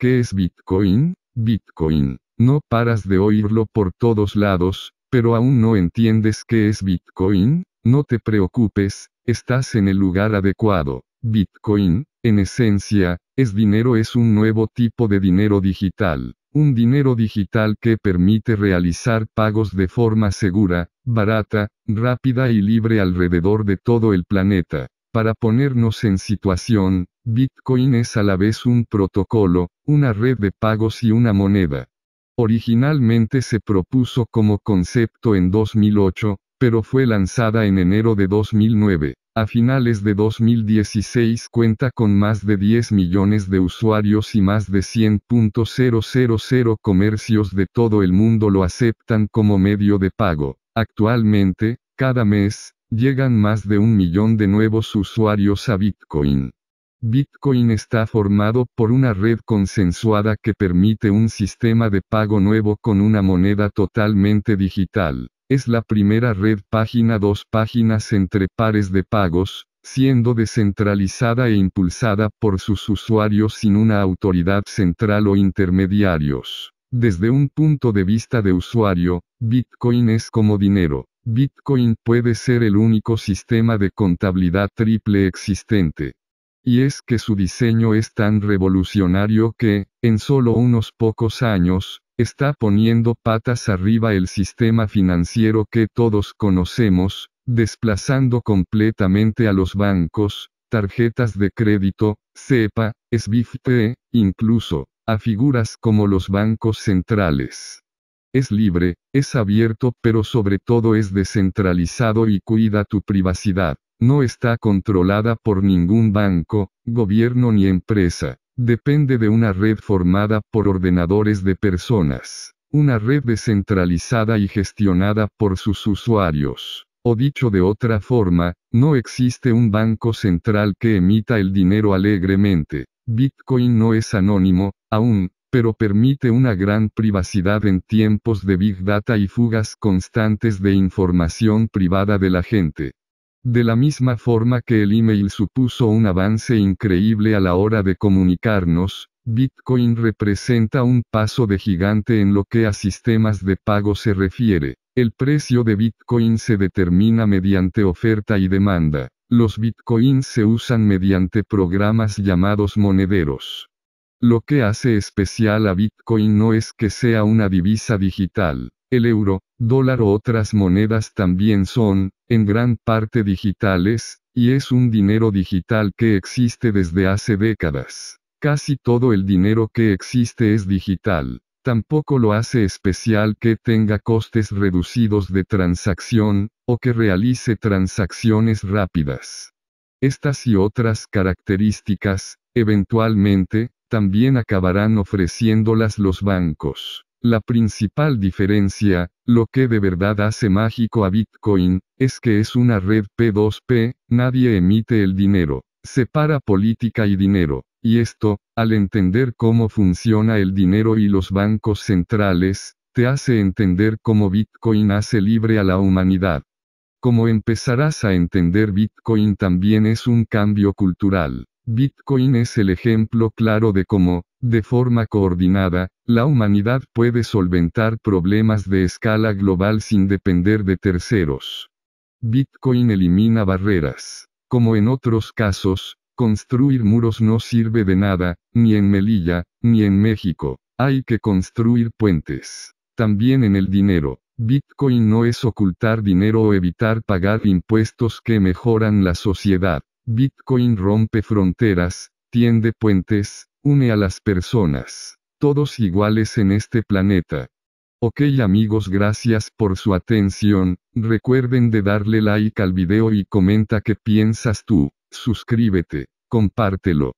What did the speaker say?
¿Qué es Bitcoin? Bitcoin. No paras de oírlo por todos lados, pero aún no entiendes qué es Bitcoin. No te preocupes, estás en el lugar adecuado. Bitcoin, en esencia, es dinero, es un nuevo tipo de dinero digital. Un dinero digital que permite realizar pagos de forma segura, barata, rápida y libre alrededor de todo el planeta. Para ponernos en situación, Bitcoin es a la vez un protocolo, una red de pagos y una moneda. Originalmente se propuso como concepto en 2008, pero fue lanzada en enero de 2009. A finales de 2016 cuenta con más de 10 millones de usuarios y más de 100.000 comercios de todo el mundo lo aceptan como medio de pago. Actualmente, cada mes, llegan más de un millón de nuevos usuarios a Bitcoin. Bitcoin está formado por una red consensuada que permite un sistema de pago nuevo con una moneda totalmente digital. Es la primera red página dos páginas entre pares de pagos, siendo descentralizada e impulsada por sus usuarios sin una autoridad central o intermediarios. Desde un punto de vista de usuario, Bitcoin es como dinero. Bitcoin puede ser el único sistema de contabilidad triple existente. Y es que su diseño es tan revolucionario que, en solo unos pocos años, está poniendo patas arriba el sistema financiero que todos conocemos, desplazando completamente a los bancos, tarjetas de crédito, CEPA, SWIFT, incluso, a figuras como los bancos centrales. Es libre, es abierto pero sobre todo es descentralizado y cuida tu privacidad. No está controlada por ningún banco, gobierno ni empresa. Depende de una red formada por ordenadores de personas. Una red descentralizada y gestionada por sus usuarios. O dicho de otra forma, no existe un banco central que emita el dinero alegremente. Bitcoin no es anónimo, aún, pero permite una gran privacidad en tiempos de Big Data y fugas constantes de información privada de la gente. De la misma forma que el email supuso un avance increíble a la hora de comunicarnos, Bitcoin representa un paso de gigante en lo que a sistemas de pago se refiere. El precio de Bitcoin se determina mediante oferta y demanda. Los Bitcoins se usan mediante programas llamados monederos. Lo que hace especial a Bitcoin no es que sea una divisa digital. El euro, dólar o otras monedas también son, en gran parte digitales, y es un dinero digital que existe desde hace décadas. Casi todo el dinero que existe es digital. Tampoco lo hace especial que tenga costes reducidos de transacción, o que realice transacciones rápidas. Estas y otras características, eventualmente, también acabarán ofreciéndolas los bancos. La principal diferencia, lo que de verdad hace mágico a Bitcoin, es que es una red P2P, nadie emite el dinero, separa política y dinero. Y esto, al entender cómo funciona el dinero y los bancos centrales, te hace entender cómo Bitcoin hace libre a la humanidad. Como empezarás a entender Bitcoin también es un cambio cultural. Bitcoin es el ejemplo claro de cómo, de forma coordinada, la humanidad puede solventar problemas de escala global sin depender de terceros. Bitcoin elimina barreras. Como en otros casos, construir muros no sirve de nada, ni en Melilla, ni en México. Hay que construir puentes. También en el dinero. Bitcoin no es ocultar dinero o evitar pagar impuestos que mejoran la sociedad. Bitcoin rompe fronteras, tiende puentes, une a las personas. Todos iguales en este planeta. Ok amigos gracias por su atención, recuerden de darle like al video y comenta qué piensas tú, suscríbete, compártelo.